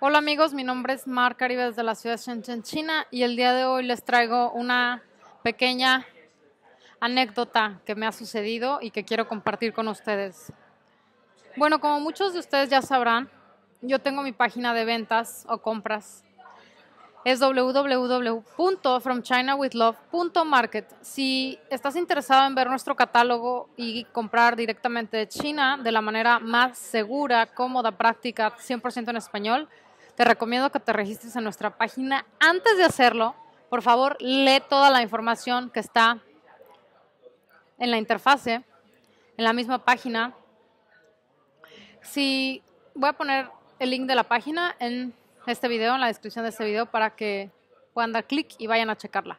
Hola amigos, mi nombre es Mar Caribe de la ciudad de Shenzhen, China y el día de hoy les traigo una pequeña anécdota que me ha sucedido y que quiero compartir con ustedes. Bueno, como muchos de ustedes ya sabrán, yo tengo mi página de ventas o compras. Es www.fromchinawithlove.market. Si estás interesado en ver nuestro catálogo y comprar directamente de China de la manera más segura, cómoda, práctica, 100% en español, te recomiendo que te registres en nuestra página. Antes de hacerlo, por favor, lee toda la información que está en la interfase, en la misma página. Si voy a poner el link de la página en este video, en la descripción de este video, para que puedan dar clic y vayan a checarla.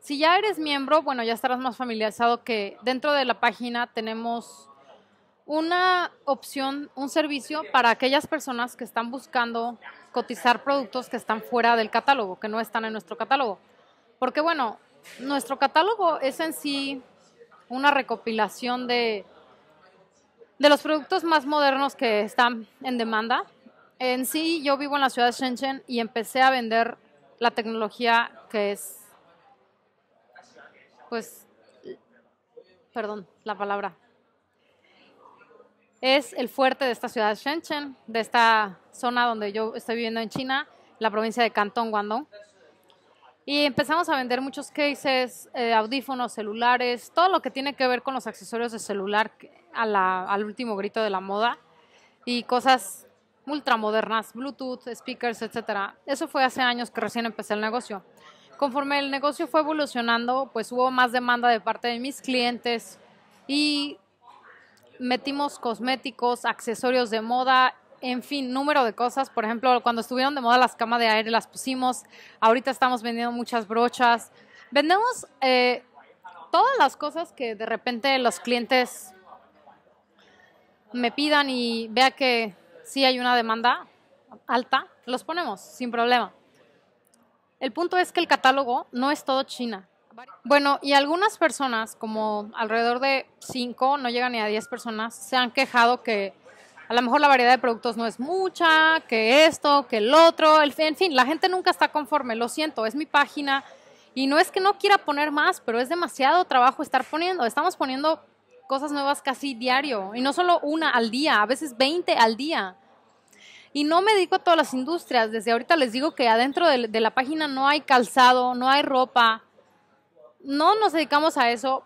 Si ya eres miembro, bueno, ya estarás más familiarizado que dentro de la página tenemos una opción, un servicio para aquellas personas que están buscando cotizar productos que están fuera del catálogo, que no están en nuestro catálogo. Porque bueno, nuestro catálogo es en sí una recopilación de, de los productos más modernos que están en demanda. En sí, yo vivo en la ciudad de Shenzhen y empecé a vender la tecnología que es, pues, perdón, la palabra, es el fuerte de esta ciudad, de Shenzhen, de esta zona donde yo estoy viviendo en China, la provincia de Cantón, Guangdong. Y empezamos a vender muchos cases, eh, audífonos, celulares, todo lo que tiene que ver con los accesorios de celular al último grito de la moda y cosas ultramodernas, Bluetooth, speakers, etc. Eso fue hace años que recién empecé el negocio. Conforme el negocio fue evolucionando, pues hubo más demanda de parte de mis clientes y metimos cosméticos, accesorios de moda, en fin, número de cosas. Por ejemplo, cuando estuvieron de moda las camas de aire, las pusimos. Ahorita estamos vendiendo muchas brochas. Vendemos eh, todas las cosas que de repente los clientes me pidan y vea que sí hay una demanda alta, los ponemos sin problema. El punto es que el catálogo no es todo China. Bueno, y algunas personas, como alrededor de 5, no llegan ni a 10 personas, se han quejado que a lo mejor la variedad de productos no es mucha, que esto, que el otro, en fin, la gente nunca está conforme, lo siento, es mi página y no es que no quiera poner más, pero es demasiado trabajo estar poniendo, estamos poniendo cosas nuevas casi diario y no solo una al día, a veces 20 al día. Y no me dedico a todas las industrias, desde ahorita les digo que adentro de la página no hay calzado, no hay ropa, no nos dedicamos a eso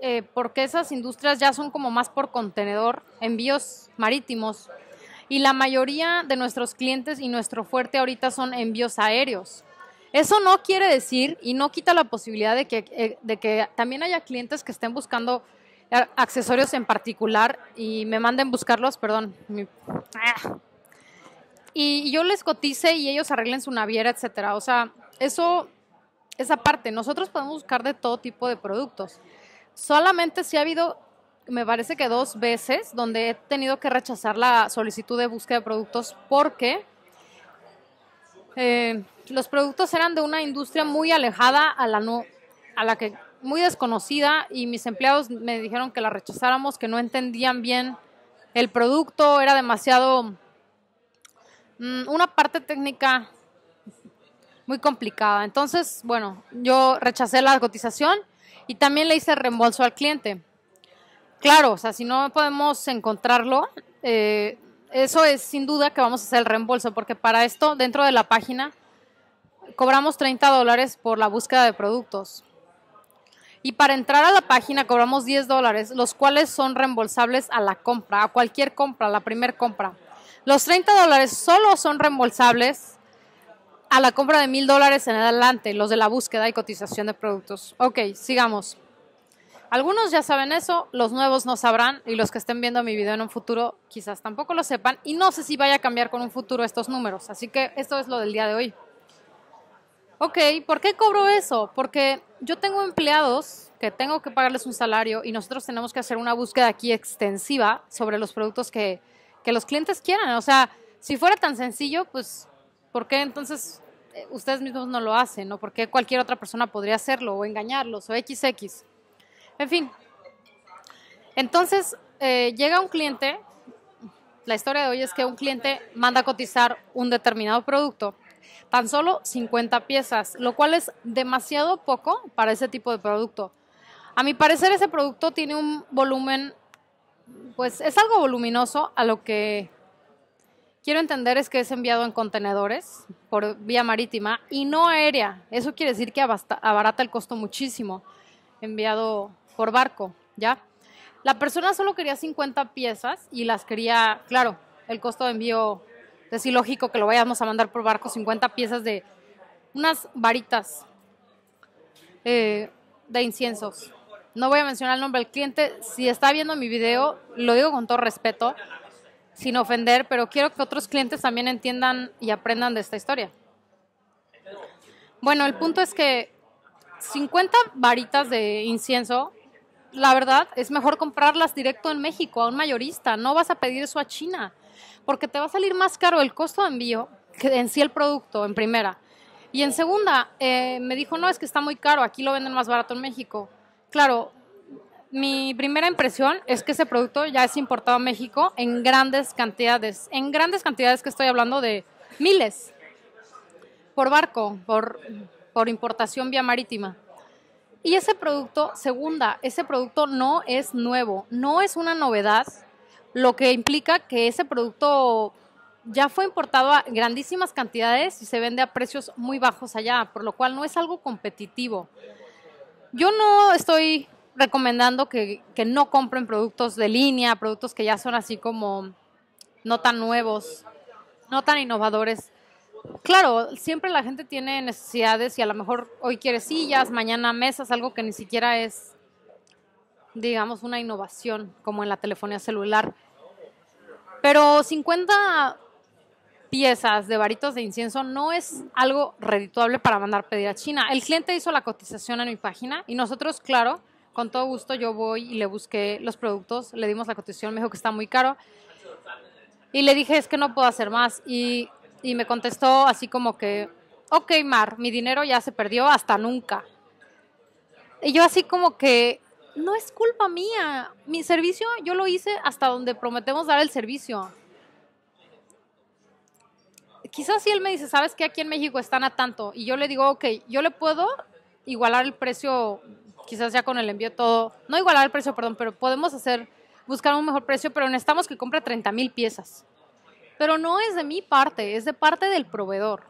eh, porque esas industrias ya son como más por contenedor, envíos marítimos. Y la mayoría de nuestros clientes y nuestro fuerte ahorita son envíos aéreos. Eso no quiere decir y no quita la posibilidad de que, eh, de que también haya clientes que estén buscando eh, accesorios en particular y me manden buscarlos, perdón. Ah. Y yo les cotice y ellos arreglen su naviera, etcétera. O sea, eso esa parte. Nosotros podemos buscar de todo tipo de productos. Solamente si ha habido, me parece que dos veces, donde he tenido que rechazar la solicitud de búsqueda de productos porque eh, los productos eran de una industria muy alejada a la, a la que muy desconocida y mis empleados me dijeron que la rechazáramos, que no entendían bien el producto, era demasiado mm, una parte técnica muy complicada. Entonces, bueno, yo rechacé la cotización y también le hice reembolso al cliente. Claro, o sea, si no podemos encontrarlo, eh, eso es sin duda que vamos a hacer el reembolso, porque para esto, dentro de la página, cobramos 30 dólares por la búsqueda de productos. Y para entrar a la página cobramos 10 dólares, los cuales son reembolsables a la compra, a cualquier compra, a la primera compra. Los 30 dólares solo son reembolsables a la compra de mil dólares en adelante, los de la búsqueda y cotización de productos. Ok, sigamos. Algunos ya saben eso, los nuevos no sabrán y los que estén viendo mi video en un futuro quizás tampoco lo sepan y no sé si vaya a cambiar con un futuro estos números, así que esto es lo del día de hoy. Ok, ¿por qué cobro eso? Porque yo tengo empleados que tengo que pagarles un salario y nosotros tenemos que hacer una búsqueda aquí extensiva sobre los productos que, que los clientes quieran. O sea, si fuera tan sencillo, pues ¿por qué entonces eh, ustedes mismos no lo hacen? o ¿Por qué cualquier otra persona podría hacerlo o engañarlos o XX? En fin. Entonces eh, llega un cliente, la historia de hoy es que un cliente manda a cotizar un determinado producto, tan solo 50 piezas, lo cual es demasiado poco para ese tipo de producto. A mi parecer ese producto tiene un volumen, pues es algo voluminoso a lo que quiero entender es que es enviado en contenedores por vía marítima y no aérea. Eso quiere decir que abarata el costo muchísimo, enviado por barco, ¿ya? La persona solo quería 50 piezas y las quería, claro, el costo de envío es ilógico que lo vayamos a mandar por barco, 50 piezas de unas varitas eh, de inciensos. No voy a mencionar el nombre del cliente. Si está viendo mi video, lo digo con todo respeto sin ofender, pero quiero que otros clientes también entiendan y aprendan de esta historia. Bueno, el punto es que 50 varitas de incienso, la verdad, es mejor comprarlas directo en México a un mayorista. No vas a pedir eso a China, porque te va a salir más caro el costo de envío que en sí el producto, en primera. Y en segunda, eh, me dijo, no, es que está muy caro, aquí lo venden más barato en México. Claro, mi primera impresión es que ese producto ya es importado a México en grandes cantidades, en grandes cantidades que estoy hablando de miles, por barco, por, por importación vía marítima. Y ese producto, segunda, ese producto no es nuevo, no es una novedad, lo que implica que ese producto ya fue importado a grandísimas cantidades y se vende a precios muy bajos allá, por lo cual no es algo competitivo. Yo no estoy recomendando que, no compren productos de línea, productos que ya son así como no tan nuevos, no tan innovadores. Claro, siempre la gente tiene necesidades y a lo mejor hoy quiere sillas, mañana mesas, algo que ni siquiera es, digamos, una innovación como en la telefonía celular. Pero 50 piezas de varitos de incienso no es algo redituable para mandar pedir a China. El cliente hizo la cotización en mi página y nosotros, claro, con todo gusto yo voy y le busqué los productos, le dimos la cotización, me dijo que está muy caro. Y le dije, es que no puedo hacer más. Y, y me contestó así como que, ok, Mar, mi dinero ya se perdió hasta nunca. Y yo así como que, no es culpa mía. Mi servicio yo lo hice hasta donde prometemos dar el servicio. Quizás si él me dice, ¿sabes que Aquí en México están a tanto. Y yo le digo, ok, yo le puedo igualar el precio quizás ya con el envío todo, no igualar el precio, perdón, pero podemos hacer, buscar un mejor precio, pero necesitamos que compre 30 mil piezas. Pero no es de mi parte, es de parte del proveedor.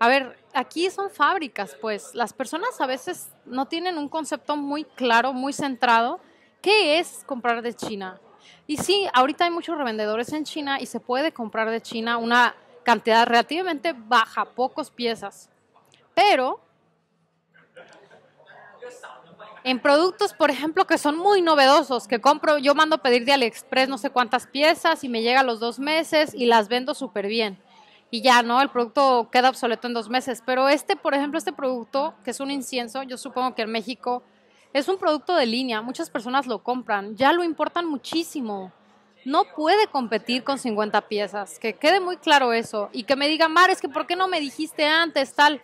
A ver, aquí son fábricas, pues las personas a veces no tienen un concepto muy claro, muy centrado. ¿Qué es comprar de China? Y sí, ahorita hay muchos revendedores en China y se puede comprar de China una cantidad relativamente baja, pocos piezas. Pero en productos, por ejemplo, que son muy novedosos, que compro, yo mando a pedir de AliExpress no sé cuántas piezas y me llega a los dos meses y las vendo súper bien. Y ya, ¿no? El producto queda obsoleto en dos meses. Pero este, por ejemplo, este producto, que es un incienso, yo supongo que en México es un producto de línea, muchas personas lo compran, ya lo importan muchísimo. No puede competir con 50 piezas, que quede muy claro eso. Y que me diga, Mar, es que ¿por qué no me dijiste antes tal?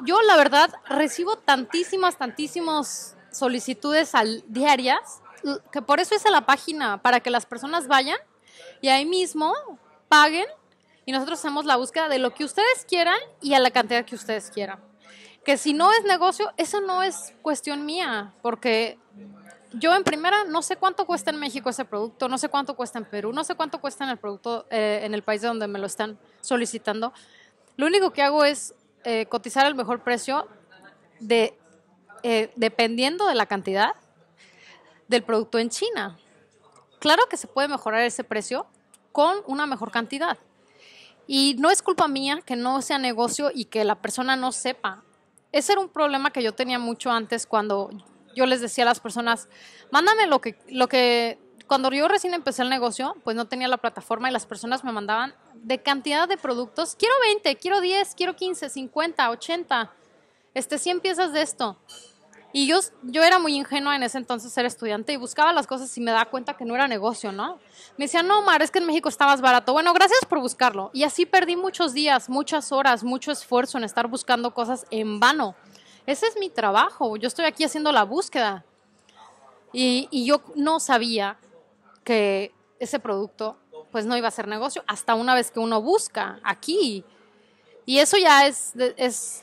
yo la verdad recibo tantísimas, tantísimas solicitudes al, diarias, que por eso es a la página, para que las personas vayan y ahí mismo paguen y nosotros hacemos la búsqueda de lo que ustedes quieran y a la cantidad que ustedes quieran. Que si no es negocio, eso no es cuestión mía, porque yo en primera no sé cuánto cuesta en México ese producto, no sé cuánto cuesta en Perú, no sé cuánto cuesta en el producto eh, en el país de donde me lo están solicitando. Lo único que hago es eh, cotizar el mejor precio de, eh, dependiendo de la cantidad del producto en China. Claro que se puede mejorar ese precio con una mejor cantidad. Y no es culpa mía que no sea negocio y que la persona no sepa. Ese era un problema que yo tenía mucho antes cuando yo les decía a las personas, mándame lo que, lo que cuando yo recién empecé el negocio, pues no tenía la plataforma y las personas me mandaban de cantidad de productos. Quiero 20, quiero 10, quiero 15, 50, 80, este, 100 piezas de esto. Y yo, yo era muy ingenua en ese entonces, era estudiante y buscaba las cosas y me daba cuenta que no era negocio, ¿no? Me decían, no, Mar, es que en México está más barato. Bueno, gracias por buscarlo. Y así perdí muchos días, muchas horas, mucho esfuerzo en estar buscando cosas en vano. Ese es mi trabajo, yo estoy aquí haciendo la búsqueda. Y, y yo no sabía que ese producto pues no iba a ser negocio hasta una vez que uno busca aquí. Y eso ya es, es,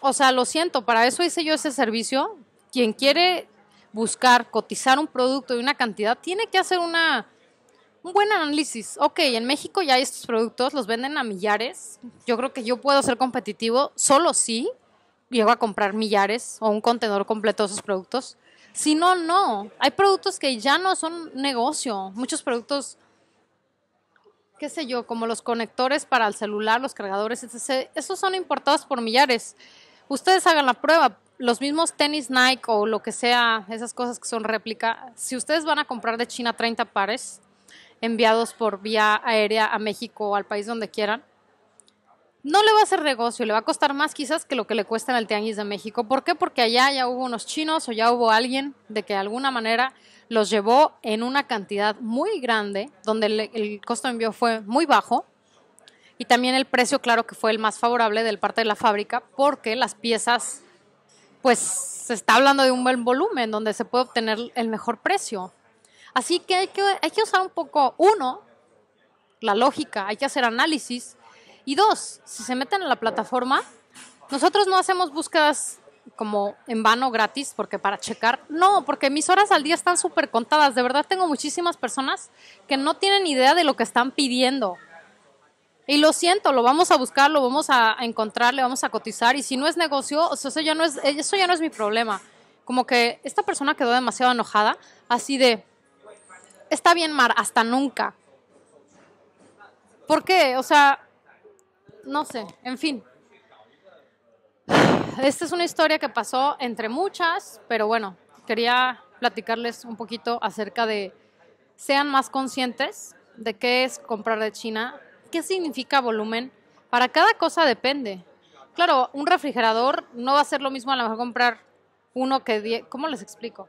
o sea, lo siento, para eso hice yo ese servicio. Quien quiere buscar, cotizar un producto de una cantidad, tiene que hacer una, un buen análisis. Ok, en México ya hay estos productos, los venden a millares. Yo creo que yo puedo ser competitivo solo si llego a comprar millares o un contenedor completo de esos productos. Si no, no. Hay productos que ya no son negocio. Muchos productos, qué sé yo, como los conectores para el celular, los cargadores, etc. Esos son importados por millares. Ustedes hagan la prueba. Los mismos tenis Nike o lo que sea, esas cosas que son réplica. Si ustedes van a comprar de China 30 pares enviados por vía aérea a México o al país donde quieran, no le va a hacer negocio, le va a costar más quizás que lo que le cuesta en el Tianguis de México. ¿Por qué? Porque allá ya hubo unos chinos o ya hubo alguien de que de alguna manera los llevó en una cantidad muy grande, donde el, costo de envío fue muy bajo y también el precio, claro que fue el más favorable del parte de la fábrica, porque las piezas, pues se está hablando de un buen volumen, donde se puede obtener el mejor precio. Así que, hay que usar un poco, uno, la lógica, hay que hacer análisis y dos, si se meten a la plataforma, nosotros no hacemos búsquedas como en vano gratis, porque para checar, no, porque mis horas al día están súper contadas. De verdad tengo muchísimas personas que no tienen idea de lo que están pidiendo. Y lo siento, lo vamos a buscar, lo vamos a encontrar, le vamos a cotizar. Y si no es negocio, no es, eso ya no es mi problema. Como que esta persona quedó demasiado enojada, así de, está bien, Mar, hasta nunca. ¿Por qué? O sea, no sé, en fin. Esta es una historia que pasó entre muchas, pero bueno, quería platicarles un poquito acerca de sean más conscientes de qué es comprar de China, qué significa volumen. Para cada cosa depende. Claro, un refrigerador no va a ser lo mismo a lo mejor comprar uno que diez, ¿Cómo les explico?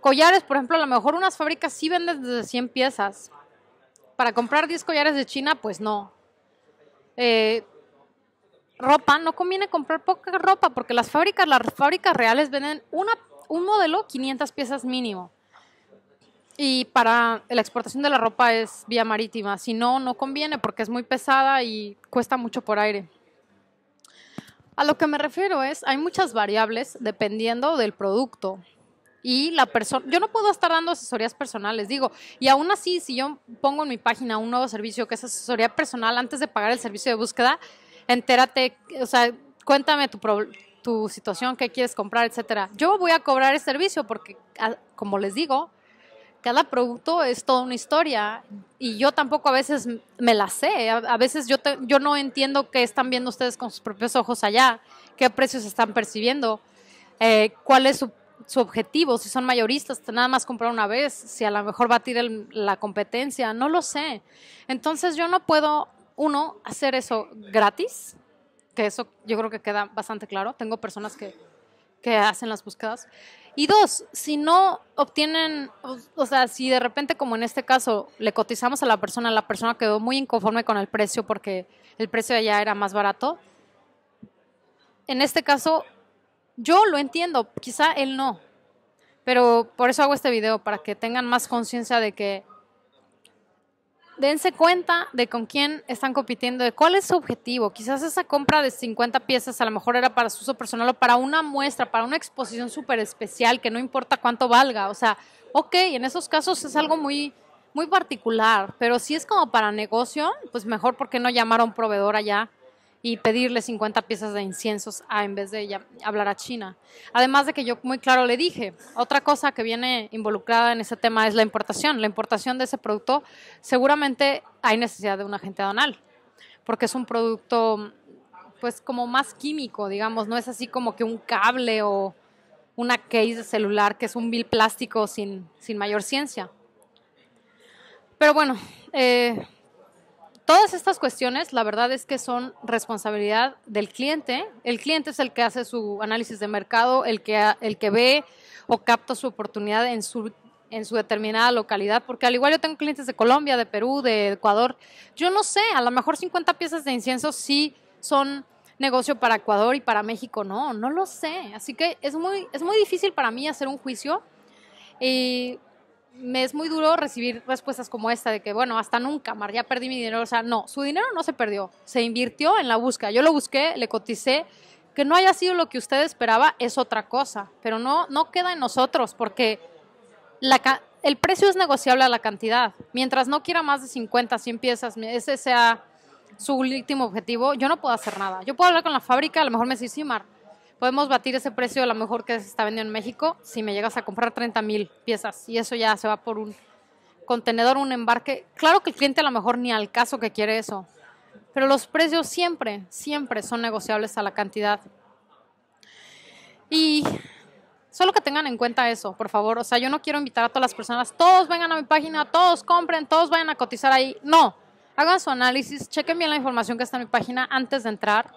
Collares, por ejemplo, a lo mejor unas fábricas sí venden desde 100 piezas. Para comprar 10 collares de China, pues no. Eh, ropa, no conviene comprar poca ropa porque las fábricas, las fábricas reales venden un modelo 500 piezas mínimo. Y para la exportación de la ropa es vía marítima. Si no, no conviene porque es muy pesada y cuesta mucho por aire. A lo que me refiero es, hay muchas variables dependiendo del producto. Y la persona, yo no puedo estar dando asesorías personales, digo, y aún así, si yo pongo en mi página un nuevo servicio que es asesoría personal antes de pagar el servicio de búsqueda, entérate, o sea, cuéntame tu, tu situación, qué quieres comprar, etcétera. Yo voy a cobrar el servicio porque, como les digo, cada producto es toda una historia y yo tampoco a veces me la sé. A, veces yo, yo no entiendo qué están viendo ustedes con sus propios ojos allá, qué precios están percibiendo, eh, cuál es su su objetivo, si son mayoristas, nada más comprar una vez, si a lo mejor va a tirar la competencia, no lo sé. Entonces yo no puedo, uno, hacer eso gratis, que eso yo creo que queda bastante claro. Tengo personas que, que hacen las búsquedas. Y dos, si no obtienen, o, sea, si de repente, como en este caso, le cotizamos a la persona, la persona quedó muy inconforme con el precio porque el precio de allá era más barato. En este caso, yo lo entiendo, quizá él no, pero por eso hago este video, para que tengan más conciencia de que dense cuenta de con quién están compitiendo, de cuál es su objetivo. Quizás esa compra de 50 piezas a lo mejor era para su uso personal o para una muestra, para una exposición súper especial que no importa cuánto valga. O sea, ok, en esos casos es algo muy, muy particular, pero si es como para negocio, pues mejor porque no llamar a un proveedor allá y pedirle 50 piezas de inciensos a, en vez de hablar a China. Además de que yo muy claro le dije, otra cosa que viene involucrada en ese tema es la importación. La importación de ese producto seguramente hay necesidad de un agente aduanal, porque es un producto pues como más químico, digamos, no es así como que un cable o una case de celular que es un bil plástico sin, sin mayor ciencia. Pero bueno, eh, todas estas cuestiones, la verdad es que son responsabilidad del cliente. El cliente es el que hace su análisis de mercado, el que, el que ve o capta su oportunidad en su, en su determinada localidad, porque al igual yo tengo clientes de Colombia, de Perú, de Ecuador. Yo no sé, a lo mejor 50 piezas de incienso sí son negocio para Ecuador y para México, no, no lo sé. Así que es muy, es muy difícil para mí hacer un juicio. Y me es muy duro recibir respuestas como esta de que, bueno, hasta nunca, Mar, ya perdí mi dinero. O sea, no, su dinero no se perdió, se invirtió en la búsqueda. Yo lo busqué, le coticé. Que no haya sido lo que usted esperaba es otra cosa, pero no, no queda en nosotros porque el precio es negociable a la cantidad. Mientras no quiera más de 50, 100 piezas, ese sea su último objetivo, yo no puedo hacer nada. Yo puedo hablar con la fábrica, a lo mejor me dice, sí, Mar, podemos batir ese precio a lo mejor que se está vendiendo en México si me llegas a comprar 30 mil piezas y eso ya se va por un contenedor, un embarque. Claro que el cliente a lo mejor ni al caso que quiere eso, pero los precios siempre, siempre son negociables a la cantidad. Y solo que tengan en cuenta eso, por favor. O sea, yo no quiero invitar a todas las personas, todos vengan a mi página, todos compren, todos vayan a cotizar ahí. No, hagan su análisis, chequen bien la información que está en mi página antes de entrar.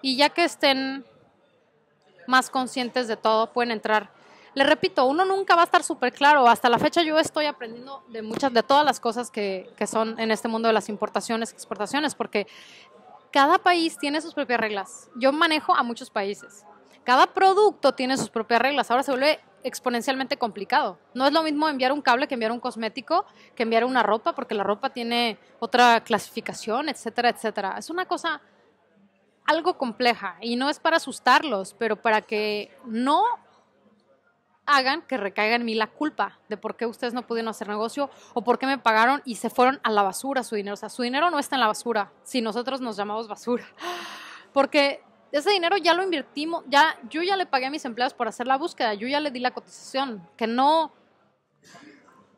Y ya que estén más conscientes de todo, pueden entrar. Le repito, uno nunca va a estar súper claro. Hasta la fecha yo estoy aprendiendo de muchas, de todas las cosas que, que son en este mundo de las importaciones, exportaciones, porque cada país tiene sus propias reglas. Yo manejo a muchos países. Cada producto tiene sus propias reglas. Ahora se vuelve exponencialmente complicado. No es lo mismo enviar un cable que enviar un cosmético, que enviar una ropa, porque la ropa tiene otra clasificación, etcétera, etcétera. Es una cosa algo compleja y no es para asustarlos, pero para que no hagan que recaiga en mí la culpa de por qué ustedes no pudieron hacer negocio o por qué me pagaron y se fueron a la basura su dinero. O sea, su dinero no está en la basura, si nosotros nos llamamos basura. Porque ese dinero ya lo invertimos, ya, yo ya le pagué a mis empleados por hacer la búsqueda, yo ya le di la cotización, que no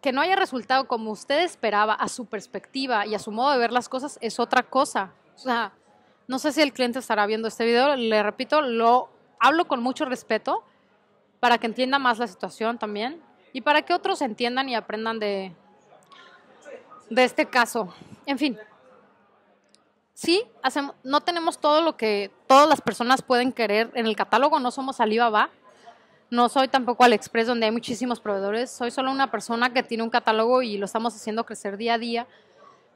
que no haya resultado como usted esperaba a su perspectiva y a su modo de ver las cosas es otra cosa. O sea, no sé si el cliente estará viendo este video, le repito, lo hablo con mucho respeto para que entienda más la situación también y para que otros entiendan y aprendan de, de este caso. En fin, sí, no tenemos todo lo que todas las personas pueden querer en el catálogo, no somos Alibaba, no soy tampoco AliExpress donde hay muchísimos proveedores, soy solo una persona que tiene un catálogo y lo estamos haciendo crecer día a día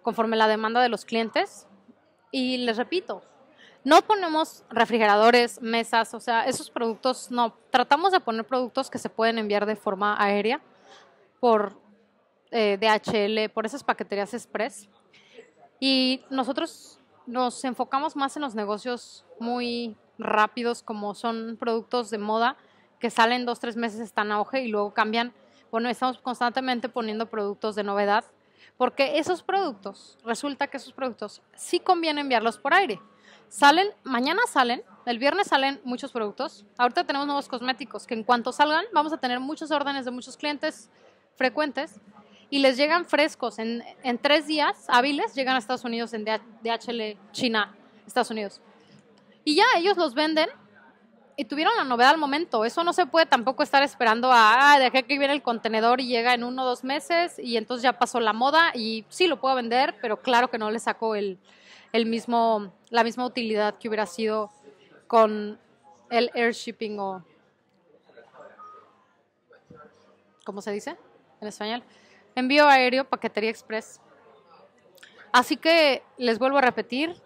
conforme la demanda de los clientes. Y les repito, no ponemos refrigeradores, mesas, o sea, esos productos no. Tratamos de poner productos que se pueden enviar de forma aérea por eh, DHL, por esas paqueterías express. Y nosotros nos enfocamos más en los negocios muy rápidos, como son productos de moda que salen dos, tres meses, están a auge y luego cambian. Bueno, estamos constantemente poniendo productos de novedad porque esos productos, resulta que esos productos sí conviene enviarlos por aire. Salen, mañana salen, el viernes salen muchos productos. Ahorita tenemos nuevos cosméticos que en cuanto salgan vamos a tener muchas órdenes de muchos clientes frecuentes y les llegan frescos. En, tres días hábiles llegan a Estados Unidos en DHL, China, Estados Unidos. Y ya ellos los venden y tuvieron la novedad al momento. Eso no se puede tampoco estar esperando a, ah, dejar que viene el contenedor y llega en uno o dos meses y entonces ya pasó la moda y sí lo puedo vender, pero claro que no le saco el, mismo, la misma utilidad que hubiera sido con el airshipping o... ¿Cómo se dice en español? Envío aéreo, paquetería express. Así que les vuelvo a repetir,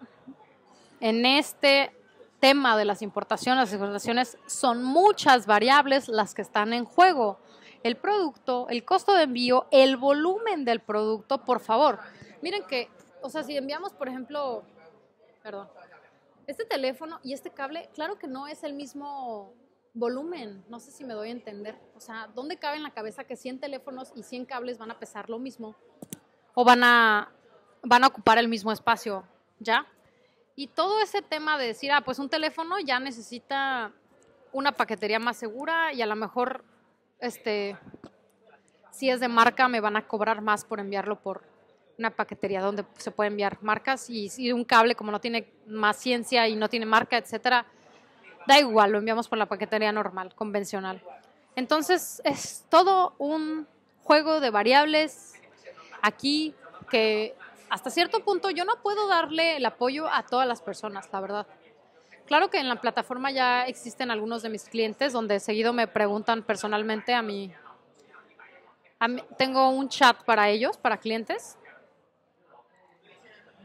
en este tema de las importaciones. Las exportaciones son muchas variables las que están en juego. El producto, el costo de envío, el volumen del producto, por favor. Miren que, o sea, si enviamos, por ejemplo, perdón, este teléfono y este cable, claro que no es el mismo volumen, no sé si me doy a entender. O sea, ¿dónde cabe en la cabeza que 100 teléfonos y 100 cables van a pesar lo mismo? ¿O van a, van a ocupar el mismo espacio? ¿Ya? Y todo ese tema de decir, ah, pues un teléfono ya necesita una paquetería más segura y a lo mejor, este, si es de marca, me van a cobrar más por enviarlo por una paquetería donde se puede enviar marcas y, si un cable como no tiene más ciencia y no tiene marca, etcétera, da igual, lo enviamos por la paquetería normal, convencional. Entonces es todo un juego de variables aquí que hasta cierto punto yo no puedo darle el apoyo a todas las personas, la verdad. Claro que en la plataforma ya existen algunos de mis clientes donde seguido me preguntan personalmente a mí. tengo un chat para ellos, para clientes.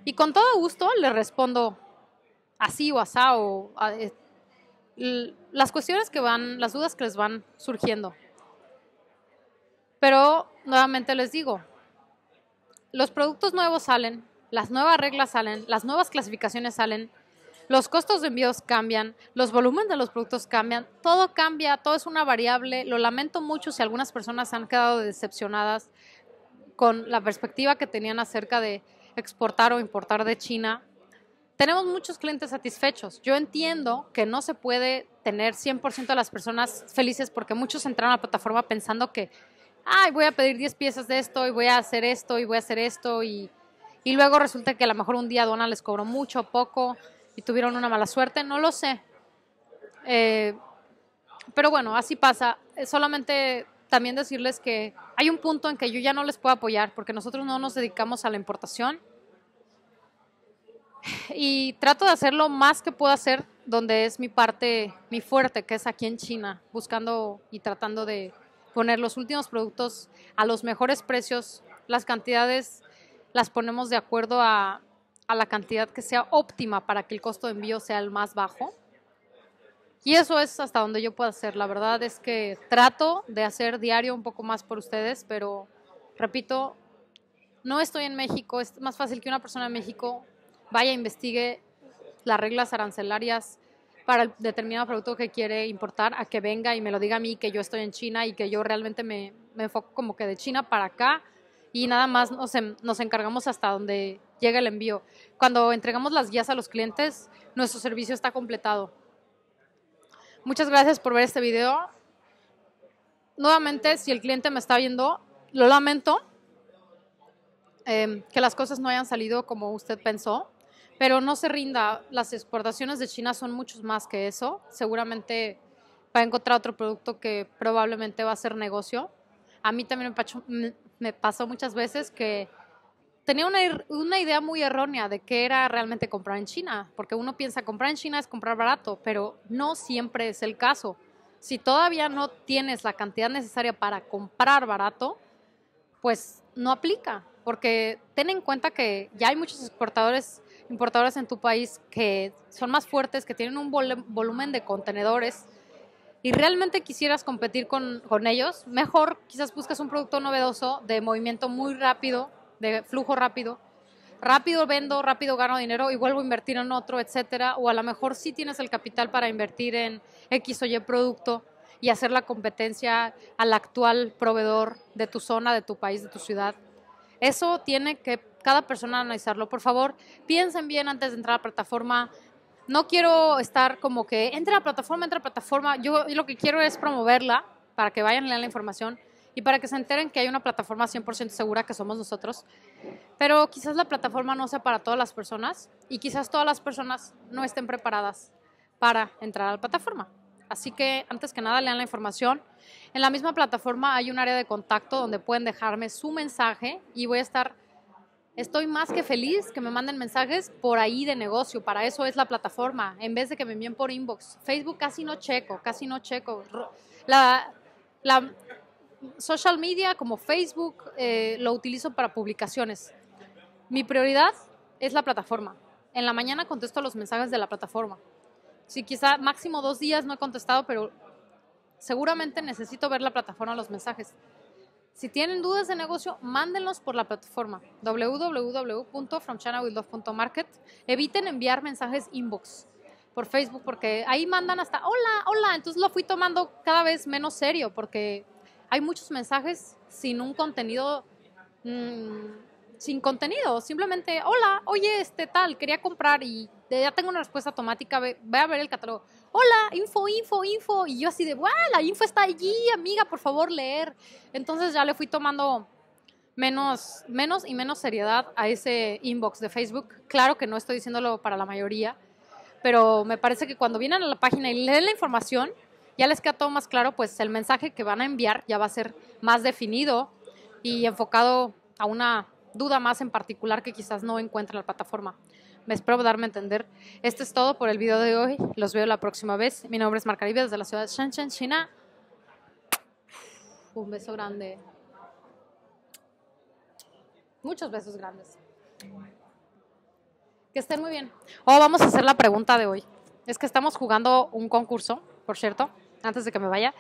Y con todo gusto les respondo así o asá o eh, las cuestiones que van, las dudas que les van surgiendo. Pero nuevamente les digo, los productos nuevos salen, las nuevas reglas salen, las nuevas clasificaciones salen, los costos de envíos cambian, los volúmenes de los productos cambian, todo cambia, todo es una variable. Lo lamento mucho si algunas personas han quedado decepcionadas con la perspectiva que tenían acerca de exportar o importar de China. Tenemos muchos clientes satisfechos. Yo entiendo que no se puede tener 100% de las personas felices porque muchos entraron a la plataforma pensando que ay, voy a pedir 10 piezas de esto y voy a hacer esto y voy a hacer esto y, luego resulta que a lo mejor un día Donald les cobró mucho, o poco y tuvieron una mala suerte, no lo sé. Eh, pero bueno, así pasa. Eh, solamente también decirles que hay un punto en que yo ya no les puedo apoyar porque nosotros no nos dedicamos a la importación. Y trato de hacer lo más que puedo hacer donde es mi parte, mi fuerte, que es aquí en China, buscando y tratando de, poner los últimos productos a los mejores precios, las cantidades las ponemos de acuerdo a, a la cantidad que sea óptima para que el costo de envío sea el más bajo. Y eso es hasta donde yo puedo hacer. La verdad es que trato de hacer diario un poco más por ustedes, pero repito, no estoy en México. Es más fácil que una persona en México vaya, e investigue las reglas arancelarias, para el determinado producto que quiere importar a que venga y me lo diga a mí que yo estoy en China y que yo realmente me, me enfoco como que de China para acá y nada más nos, nos encargamos hasta donde llega el envío. Cuando entregamos las guías a los clientes, nuestro servicio está completado. Muchas gracias por ver este video. Nuevamente, si el cliente me está viendo, lo lamento eh, que las cosas no hayan salido como usted pensó. Pero no se rinda, las exportaciones de China son muchos más que eso. Seguramente va a encontrar otro producto que probablemente va a ser negocio. A mí también me pasó, muchas veces que tenía una, una, idea muy errónea de qué era realmente comprar en China, porque uno piensa comprar en China es comprar barato, pero no siempre es el caso. Si todavía no tienes la cantidad necesaria para comprar barato, pues no aplica, porque ten en cuenta que ya hay muchos exportadores importadoras en tu país que son más fuertes, que tienen un volumen de contenedores y realmente quisieras competir con, ellos, mejor quizás buscas un producto novedoso de movimiento muy rápido, de flujo rápido. Rápido vendo, rápido gano dinero y vuelvo a invertir en otro, etcétera. O a lo mejor sí tienes el capital para invertir en X o Y producto y hacer la competencia al actual proveedor de tu zona, de tu país, de tu ciudad. Eso tiene que cada persona analizarlo. Por favor, piensen bien antes de entrar a la plataforma. No quiero estar como que entre a la plataforma, entre a la plataforma. Yo, lo que quiero es promoverla para que vayan a leer la información y para que se enteren que hay una plataforma 100% segura que somos nosotros. Pero quizás la plataforma no sea para todas las personas y quizás todas las personas no estén preparadas para entrar a la plataforma. Así que antes que nada lean la información. En la misma plataforma hay un área de contacto donde pueden dejarme su mensaje y voy a estar Estoy más que feliz que me manden mensajes por ahí de negocio, para eso es la plataforma, en vez de que me envíen por inbox. Facebook casi no checo, casi no checo. La, social media como Facebook eh, lo utilizo para publicaciones. Mi prioridad es la plataforma. En la mañana contesto los mensajes de la plataforma. Si quizá máximo dos días no he contestado, pero seguramente necesito ver la plataforma, los mensajes. Si tienen dudas de negocio, mándenlos por la plataforma www.fromchannelwithlove.market. Eviten enviar mensajes inbox por Facebook porque ahí mandan hasta hola, hola. Entonces lo fui tomando cada vez menos serio porque hay muchos mensajes sin un contenido, mm, sin contenido. Simplemente hola, oye, este tal, quería comprar y ya tengo una respuesta automática. Ve, ve a ver el catálogo hola, info, info, info. Y yo así de, ¡guau! La info está allí, amiga, por favor, leer. Entonces ya le fui tomando menos, menos y menos seriedad a ese inbox de Facebook. Claro que no estoy diciéndolo para la mayoría, pero me parece que cuando vienen a la página y leen la información, ya les queda todo más claro, pues el mensaje que van a enviar ya va a ser más definido y enfocado a una duda más en particular que quizás no encuentra la plataforma espero darme a entender. Este es todo por el video de hoy. Los veo la próxima vez. Mi nombre es Marcaribe desde la ciudad de Shenzhen, China. Un beso grande. Muchos besos grandes. Que estén muy bien. Oh, vamos a hacer la pregunta de hoy. Es que estamos jugando un concurso, por cierto, antes de que me vaya.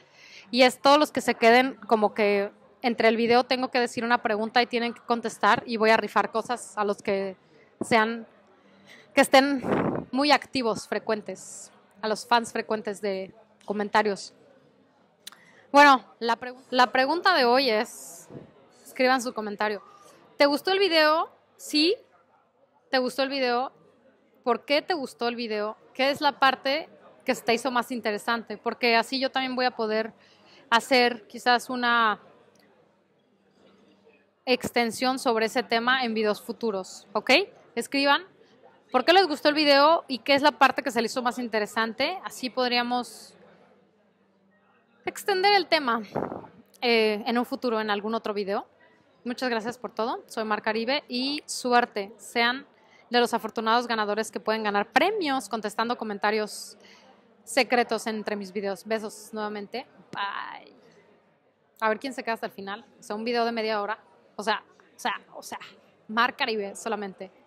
Y es todos los que se queden como que entre el video tengo que decir una pregunta y tienen que contestar y voy a rifar cosas a los que sean que estén muy activos, frecuentes, a los fans frecuentes de comentarios. Bueno, la, pregunta de hoy es, escriban su comentario. ¿Te gustó el video? Sí. ¿Te gustó el video? ¿Por qué te gustó el video? ¿Qué es la parte que te hizo más interesante? Porque así yo también voy a poder hacer quizás una extensión sobre ese tema en videos futuros, ¿ok? Escriban ¿Por qué les gustó el video y qué es la parte que se les hizo más interesante? Así podríamos extender el tema eh, en un futuro, en algún otro video. Muchas gracias por todo. Soy Mar Caribe y suerte. Sean de los afortunados ganadores que pueden ganar premios contestando comentarios secretos entre mis videos. Besos nuevamente. Bye. A ver quién se queda hasta el final. O sea, un video de media hora. O sea, o sea, o sea, Mar Caribe solamente.